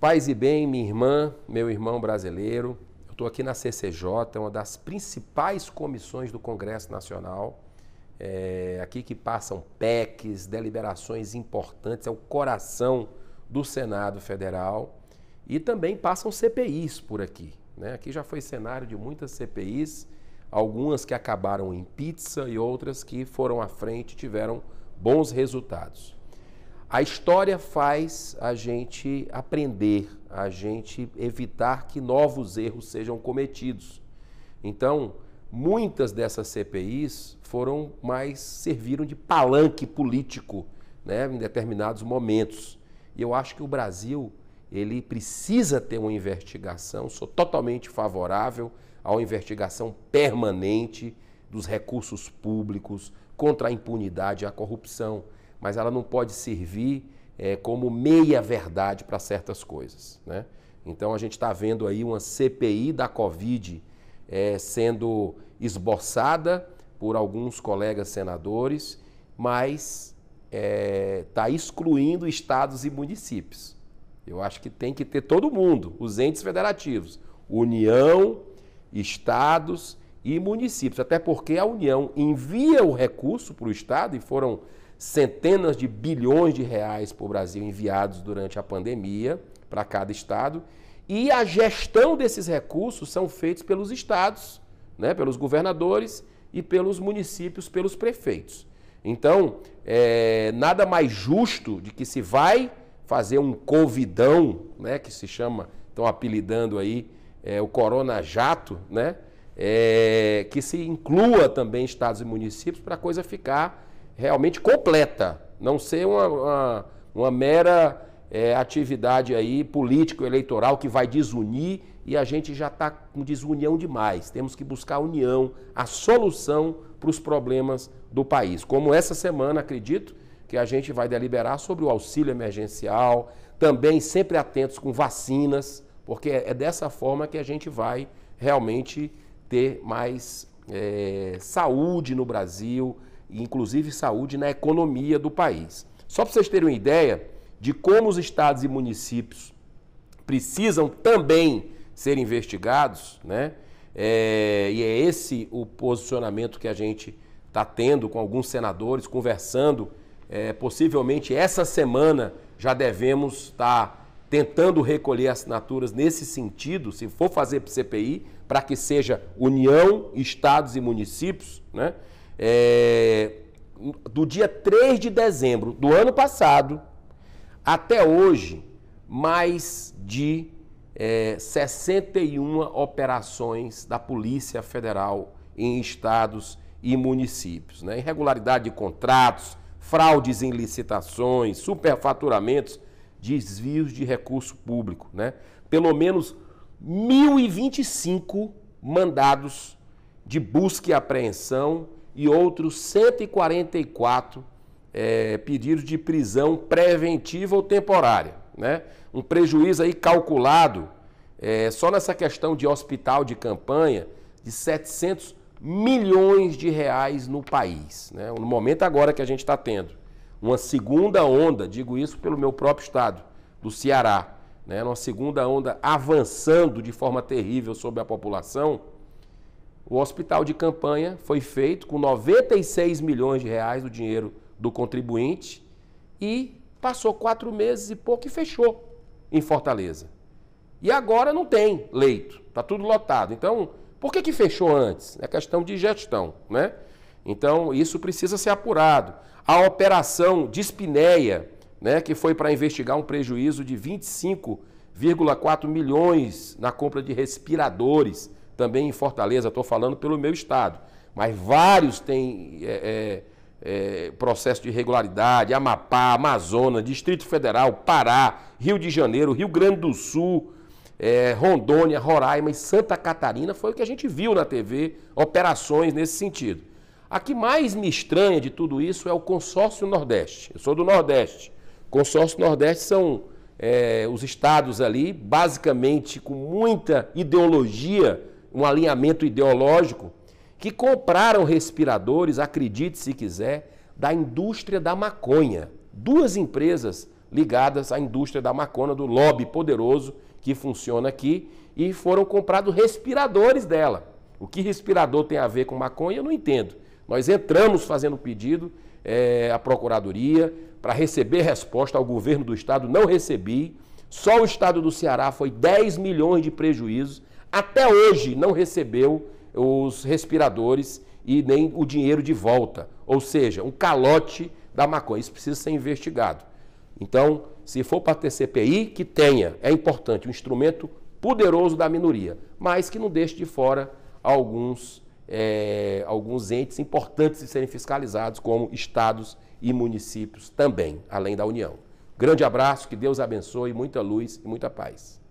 Paz e bem, minha irmã, meu irmão brasileiro. Eu estou aqui na CCJ, é uma das principais comissões do Congresso Nacional. É, aqui que passam PECs, deliberações importantes, é o coração do Senado Federal. E também passam CPIs por aqui. Né? Aqui já foi cenário de muitas CPIs, algumas que acabaram em pizza e outras que foram à frente e tiveram bons resultados. A história faz a gente aprender, a gente evitar que novos erros sejam cometidos. Então, muitas dessas CPIs foram mais serviram de palanque político, né, em determinados momentos. E eu acho que o Brasil ele precisa ter uma investigação. Sou totalmente favorável a uma investigação permanente dos recursos públicos contra a impunidade e a corrupção mas ela não pode servir é, como meia-verdade para certas coisas. Né? Então a gente está vendo aí uma CPI da Covid é, sendo esboçada por alguns colegas senadores, mas está eh, é, excluindo estados e municípios. Eu acho que tem que ter todo mundo, os entes federativos, União, estados e municípios, até porque a União envia o recurso para o estado e foram centenas de bilhões de reais para o Brasil enviados durante a pandemia para cada estado. E a gestão desses recursos são feitos pelos estados, né, pelos governadores e pelos municípios, pelos prefeitos. Então, é, nada mais justo de que se vai fazer um covidão, né, que se chama, estão apelidando aí, é, o Corona Jato, né, é, que se inclua também estados e municípios para a coisa ficar realmente completa, não ser uma, uma, uma mera é, atividade aí político-eleitoral que vai desunir e a gente já está com desunião demais. Temos que buscar a união, a solução para os problemas do país. Como essa semana, acredito que a gente vai deliberar sobre o auxílio emergencial, também sempre atentos com vacinas, porque é dessa forma que a gente vai realmente ter mais é, saúde no Brasil, inclusive saúde na economia do país. Só para vocês terem uma ideia de como os estados e municípios precisam também ser investigados, né? É, e é esse o posicionamento que a gente está tendo com alguns senadores, conversando. É, possivelmente essa semana já devemos estar tá tentando recolher assinaturas nesse sentido, se for fazer para CPI, para que seja União, Estados e Municípios, né? é, do dia 3 de dezembro do ano passado até hoje, mais de é, 61 operações da Polícia Federal em estados e municípios. Né? Irregularidade de contratos, fraudes em licitações, superfaturamentos, desvios de recurso público. Né? Pelo menos 1.025 mandados de busca e apreensão e outros 144 é, pedidos de prisão preventiva ou temporária. Né? Um prejuízo aí calculado, é, só nessa questão de hospital de campanha, de 700 milhões de reais no país. Né? No momento agora que a gente está tendo uma segunda onda, digo isso pelo meu próprio estado, do Ceará, né? uma segunda onda avançando de forma terrível sobre a população, o hospital de campanha foi feito com 96 milhões de reais do dinheiro do contribuinte e passou quatro meses e pouco e fechou em Fortaleza. E agora não tem leito, está tudo lotado. Então, por que, que fechou antes? É questão de gestão, né? Então, isso precisa ser apurado. A operação Dispineia, né, que foi para investigar um prejuízo de 25,4 milhões na compra de respiradores também em Fortaleza, estou falando pelo meu estado, mas vários têm é, é, é, processo de irregularidade, Amapá, Amazonas, Distrito Federal, Pará, Rio de Janeiro, Rio Grande do Sul, é, Rondônia, Roraima e Santa Catarina, foi o que a gente viu na TV, operações nesse sentido. A que mais me estranha de tudo isso é o Consórcio Nordeste. Eu sou do Nordeste. Consórcio Nordeste são é, os estados ali, basicamente com muita ideologia um alinhamento ideológico, que compraram respiradores, acredite se quiser, da indústria da maconha. Duas empresas ligadas à indústria da maconha, do lobby poderoso que funciona aqui, e foram comprados respiradores dela. O que respirador tem a ver com maconha, eu não entendo. Nós entramos fazendo pedido é, à Procuradoria para receber resposta ao governo do Estado, não recebi. Só o Estado do Ceará foi 10 milhões de prejuízos até hoje não recebeu os respiradores e nem o dinheiro de volta. Ou seja, um calote da maconha. Isso precisa ser investigado. Então, se for para ter CPI, que tenha. É importante, um instrumento poderoso da minoria, mas que não deixe de fora alguns, é, alguns entes importantes de serem fiscalizados, como estados e municípios também, além da União. Grande abraço, que Deus abençoe, muita luz e muita paz.